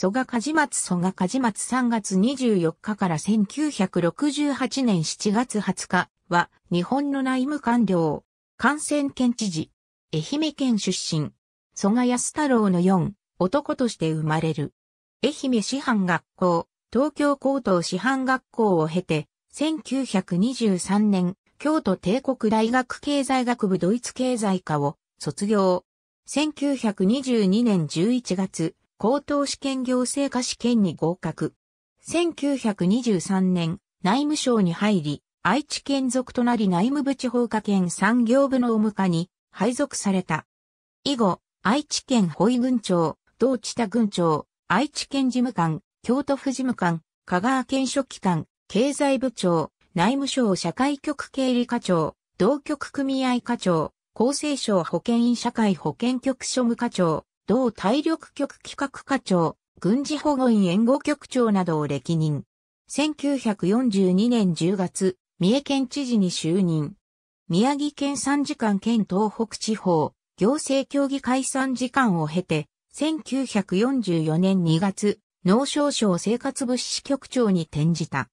蘇我梶松蘇我梶松3月24日から1968年7月20日は日本の内務官僚、感染県知事、愛媛県出身、蘇我安太郎の4、男として生まれる。愛媛師範学校、東京高等師範学校を経て、1923年、京都帝国大学経済学部ドイツ経済科を卒業。1922年11月、高等試験行政科試験に合格。1923年、内務省に入り、愛知県属となり内務部地方科県産業部の務課に配属された。以後、愛知県保育郡長、同知多郡長、愛知県事務官、京都府事務官、香川県書記官、経済部長、内務省社会局経理課長、同局組合課長、厚生省保健院社会保健局庶務課長、同体力局企画課長、軍事保護院援護局長などを歴任。1942年10月、三重県知事に就任。宮城県参事官県東北地方、行政協議会散。時間を経て、1944年2月、農商省生活物資局長に転じた。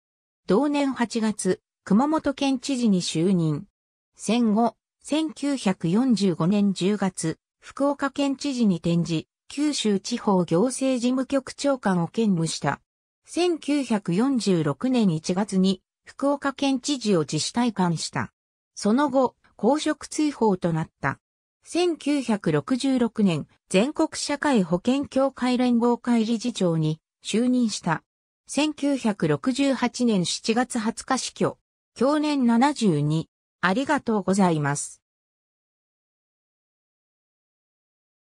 同年8月、熊本県知事に就任。戦後、1945年10月、福岡県知事に転じ、九州地方行政事務局長官を兼務した。1946年1月に福岡県知事を自主退官した。その後、公職追放となった。1966年、全国社会保険協会連合会理事長に就任した。1968年7月20日死去。去年72。ありがとうございます。